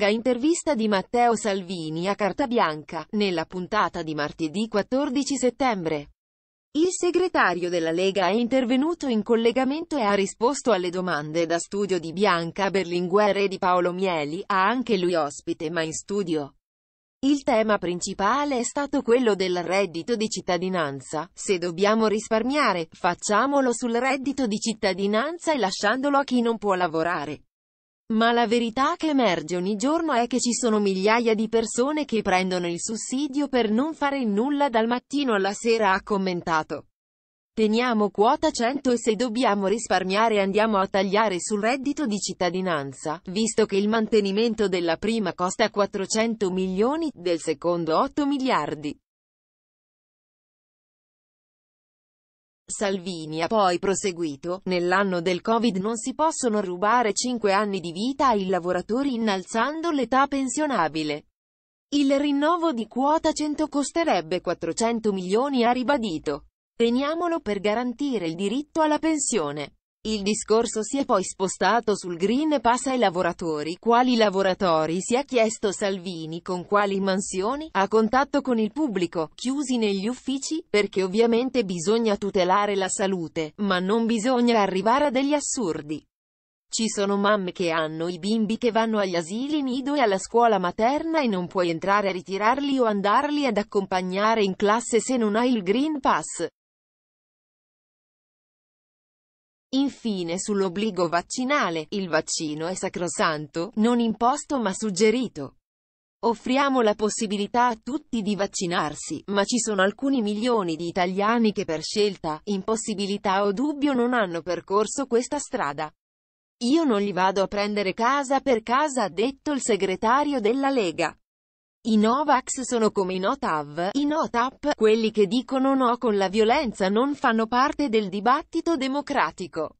lunga intervista di Matteo Salvini a Carta Bianca, nella puntata di martedì 14 settembre. Il segretario della Lega è intervenuto in collegamento e ha risposto alle domande da studio di Bianca Berlinguer e di Paolo Mieli, ha anche lui ospite ma in studio. Il tema principale è stato quello del reddito di cittadinanza. Se dobbiamo risparmiare, facciamolo sul reddito di cittadinanza e lasciandolo a chi non può lavorare. Ma la verità che emerge ogni giorno è che ci sono migliaia di persone che prendono il sussidio per non fare nulla dal mattino alla sera ha commentato. Teniamo quota 100 e se dobbiamo risparmiare andiamo a tagliare sul reddito di cittadinanza, visto che il mantenimento della prima costa 400 milioni, del secondo 8 miliardi. Salvini ha poi proseguito, nell'anno del Covid non si possono rubare 5 anni di vita ai lavoratori innalzando l'età pensionabile. Il rinnovo di quota 100 costerebbe 400 milioni ha ribadito. Teniamolo per garantire il diritto alla pensione. Il discorso si è poi spostato sul Green Pass ai lavoratori. Quali lavoratori si è chiesto Salvini con quali mansioni? A contatto con il pubblico, chiusi negli uffici? Perché ovviamente bisogna tutelare la salute, ma non bisogna arrivare a degli assurdi. Ci sono mamme che hanno i bimbi che vanno agli asili nido e alla scuola materna e non puoi entrare a ritirarli o andarli ad accompagnare in classe se non hai il Green Pass. Infine sull'obbligo vaccinale, il vaccino è sacrosanto, non imposto ma suggerito. Offriamo la possibilità a tutti di vaccinarsi, ma ci sono alcuni milioni di italiani che per scelta, impossibilità o dubbio non hanno percorso questa strada. Io non li vado a prendere casa per casa ha detto il segretario della Lega. I Novax sono come i NoTav, i NoTap, quelli che dicono no con la violenza non fanno parte del dibattito democratico.